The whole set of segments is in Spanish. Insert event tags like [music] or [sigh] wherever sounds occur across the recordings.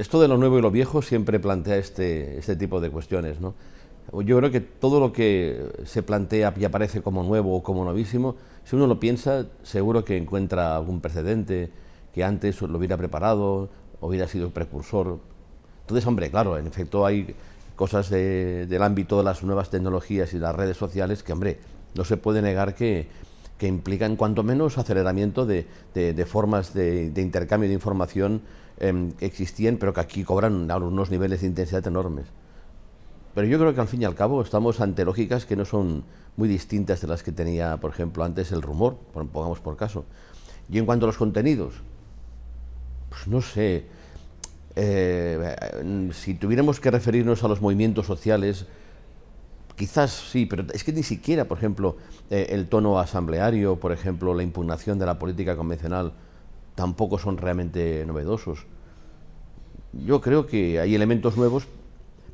esto de lo nuevo y lo viejo siempre plantea este, este tipo de cuestiones, Yo creo que todo lo que se plantea y aparece como nuevo o como novísimo, si uno lo piensa, seguro que encuentra algún precedente que antes lo hubiera preparado, hubiera sido precursor. Entonces, hombre, claro, en efecto hay cosas del ámbito de las nuevas tecnologías y las redes sociales que, hombre, no se puede negar que, que implican cuanto menos aceleramiento de, formas de, intercambio de información em, existían, pero que aquí cobran unos niveles de intensidad enormes. Pero yo creo que al fin y al cabo estamos ante lógicas que no son muy distintas de las que tenía, por ejemplo, antes el rumor, pongamos por caso. Y en cuanto a los contenidos, pues no sé, eh, si tuviéramos que referirnos a los movimientos sociales, Quizás sí, pero es que ni siquiera, por ejemplo, eh, el tono asambleario, por ejemplo, la impugnación de la política convencional, tampoco son realmente novedosos. Yo creo que hay elementos nuevos,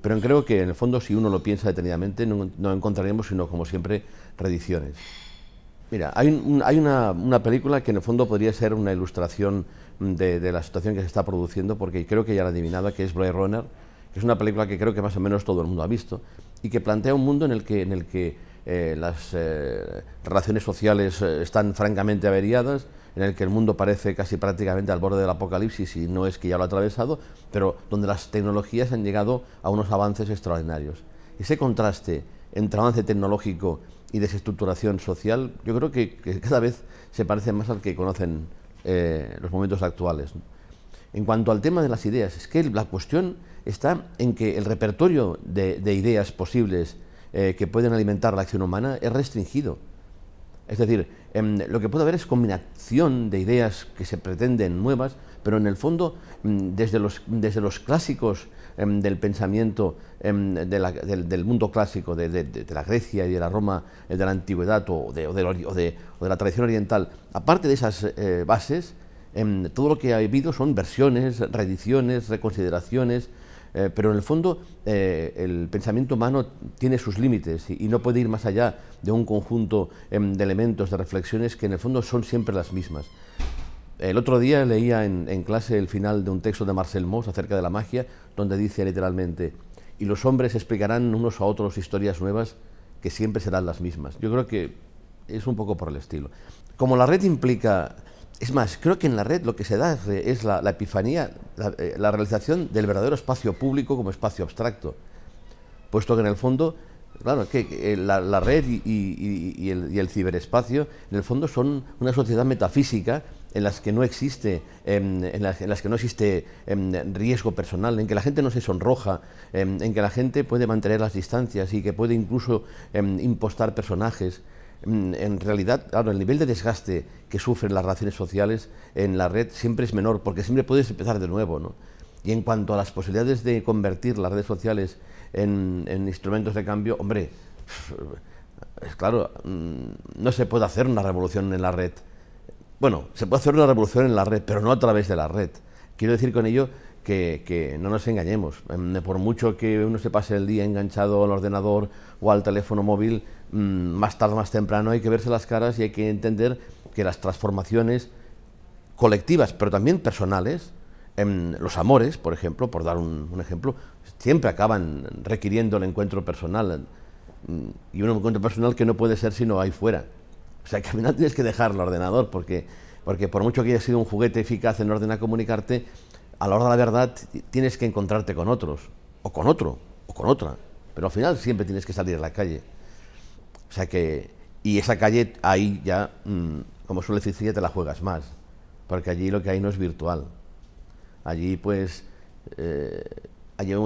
pero creo que en el fondo, si uno lo piensa detenidamente, no, encontraríamos, encontraremos sino, como siempre, tradiciones. Mira, hay, una, película que en el fondo podría ser una ilustración de, la situación que se está produciendo, porque creo que ya la adivinaba, que es Blade Runner, es una película que creo que más o menos todo el mundo ha visto, y que plantea un mundo en el que, en el que eh, las eh, relaciones sociales eh, están francamente averiadas, en el que el mundo parece casi prácticamente al borde del apocalipsis y no es que ya lo ha atravesado, pero donde las tecnologías han llegado a unos avances extraordinarios. Ese contraste entre avance tecnológico y desestructuración social, yo creo que, cada vez se parece más al que conocen los momentos actuales. En cuanto al tema de las ideas, es que la cuestión está en que el repertorio de, ideas posibles eh, que pueden alimentar la acción humana es restringido. Es decir, em, lo que puede haber es combinación de ideas que se pretenden nuevas, pero en el fondo, em, desde los, desde los clásicos em, del pensamiento del, mundo clásico, de, la Grecia y de la Roma eh, de la antigüedad o de, la tradición oriental, aparte de esas eh, bases, Em, todo lo que ha habido son versiones, reediciones, reconsideraciones, eh, pero en el fondo eh, el pensamiento humano tiene sus límites y, no puede ir más allá de un conjunto em, de elementos, de reflexiones que en el fondo son siempre las mismas. El otro día leía en, en clase el final de un texto de Marcel Mauss acerca de la magia, donde dice literalmente, y los hombres explicarán unos a otros historias nuevas que siempre serán las mismas. Yo creo que es un poco por el estilo. Como la red implica es más, creo que en la red lo que se da es la, epifanía, eh, la, realización del verdadero espacio público como espacio abstracto, puesto que en el fondo, claro, que eh, la, red y, el, ciberespacio, en el fondo son una sociedad metafísica en las que no existe, em, en, las, que no existe em, riesgo personal, en que la gente no se sonroja, em, en que la gente puede mantener las distancias y que puede incluso impostar personajes. Mm, en realidad, el nivel de desgaste que sufren las relaciones sociales en la red siempre es menor, porque siempre puedes empezar de nuevo, ¿no? Y en cuanto a las posibilidades de convertir las redes sociales en, en instrumentos de cambio, hombre, es claro, mm, no se puede hacer una revolución en la red. Bueno, se puede hacer una revolución en la red, pero no a través de la red. Quiero decir con ello que, no nos engañemos. Mm, por mucho que uno se pase el día enganchado al ordenador o al teléfono móvil, mm, más tarde, más temprano hay que verse las caras y hay que entender que las transformaciones colectivas, pero también personales, em, los amores, por ejemplo, por dar un, ejemplo, siempre acaban requiriendo el encuentro personal em, y un encuentro personal que no puede ser sino ahí fuera. O sea que al final tienes que dejar el ordenador porque, porque por mucho que haya sido un juguete eficaz en orden a comunicarte, a la hora de la verdad tienes que encontrarte con otros, o con otro, o con otra, pero al final siempre tienes que salir a la calle. O sea que, y esa calle ahí ya, mm, como suele decir, te la juegas más, porque allí lo que hay no es virtual. Allí pues, eh,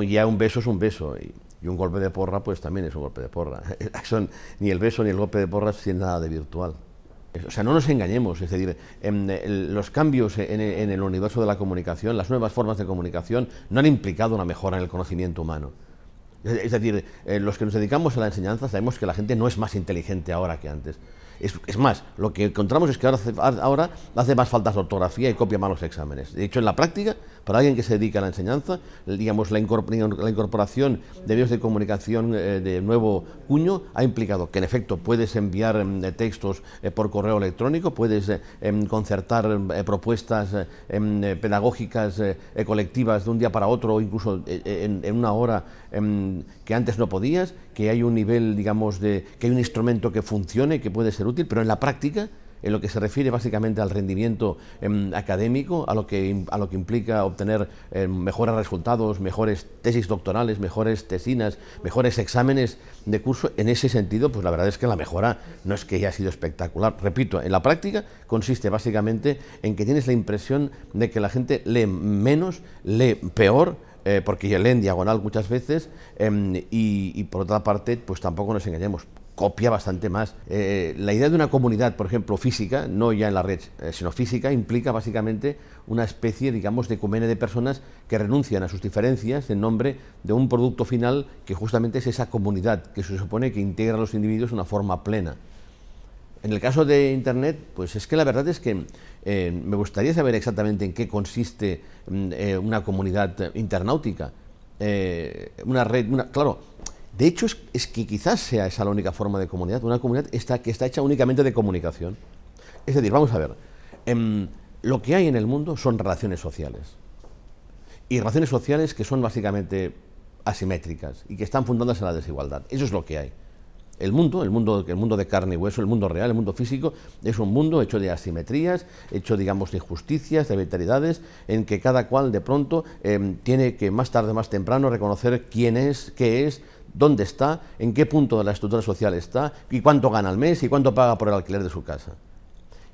ya un beso es un beso, y, un golpe de porra pues también es un golpe de porra. [laughs] ni el beso ni el golpe de porra tienen nada de virtual. O sea, no nos engañemos, es decir, em, los cambios en, el universo de la comunicación, las nuevas formas de comunicación, no han implicado una mejora en el conocimiento humano. Es, decir, eh, los que nos dedicamos a la enseñanza sabemos que la gente no es más inteligente ahora que antes. Es, más, lo que encontramos es que ahora hace, hace más falta ortografía y copia malos exámenes. De hecho, en la práctica, para alguien que se dedica a la enseñanza, digamos, la, incorporación de medios de comunicación eh, de nuevo cuño ha implicado que, en efecto, puedes enviar em, textos eh, por correo electrónico, puedes eh, em, concertar em, propuestas pedagógicas colectivas de un día para otro, incluso en, en una hora que antes no podías, que hay un nivel, digamos, de que hay un instrumento que funcione, que puede ser pero en la práctica, en lo que se refiere básicamente al rendimiento em, académico, a lo, que, a lo que implica obtener em, mejores resultados, mejores tesis doctorales, mejores tesinas, mejores exámenes de curso, en ese sentido, pues la verdad es que la mejora no es que haya sido espectacular. Repito, en la práctica consiste básicamente en que tienes la impresión de que la gente lee menos, lee peor, eh, porque leen diagonal muchas veces em, y, y, por otra parte pues tampoco nos engañemos copia bastante más. Eh, la idea de una comunidad, por ejemplo, física, no ya en la red, eh, sino física, implica básicamente una especie, digamos, de comene de personas que renuncian a sus diferencias en nombre de un producto final que justamente es esa comunidad que se supone que integra a los individuos de una forma plena. En el caso de Internet, pues es que la verdad es que eh, me gustaría saber exactamente en qué consiste mm, una comunidad internautica. una red, una, claro, de hecho, es, que quizás sea esa la única forma de comunidad, una comunidad está, que está hecha únicamente de comunicación. Es decir, vamos a ver, em, lo que hay en el mundo son relaciones sociales. Y relaciones sociales que son básicamente asimétricas y que están fundadas en la desigualdad. Eso es lo que hay. El mundo, el mundo, el mundo de carne y hueso, el mundo real, el mundo físico, es un mundo hecho de asimetrías, hecho, digamos, de injusticias, de arbitrariedades, en que cada cual de pronto em, tiene que más tarde, más temprano, reconocer quién es, qué es, dónde está, en qué punto de la estructura social está, y cuánto gana al mes y cuánto paga por el alquiler de su casa.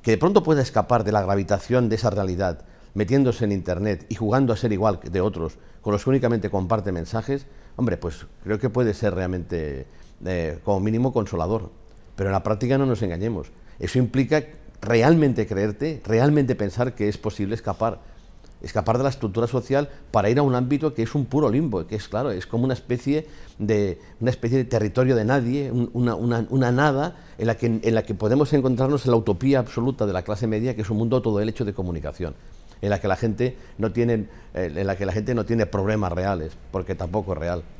Que de pronto pueda escapar de la gravitación de esa realidad, metiéndose en Internet y jugando a ser igual de otros, con los que únicamente comparte mensajes, hombre, pues creo que puede ser realmente como mínimo consolador. Pero en la práctica no nos engañemos. Eso implica realmente creerte, realmente pensar que es posible escapar, escapar de la estructura social para ir a un ámbito que es un puro limbo, que es claro, es como una especie de, una especie de territorio de nadie, una, nada en la, que, en la que podemos encontrarnos en la utopía absoluta de la clase media, que es un mundo todo el hecho de comunicación en la que la gente no eh, en la que la gente no tiene problemas reales, porque tampoco es real.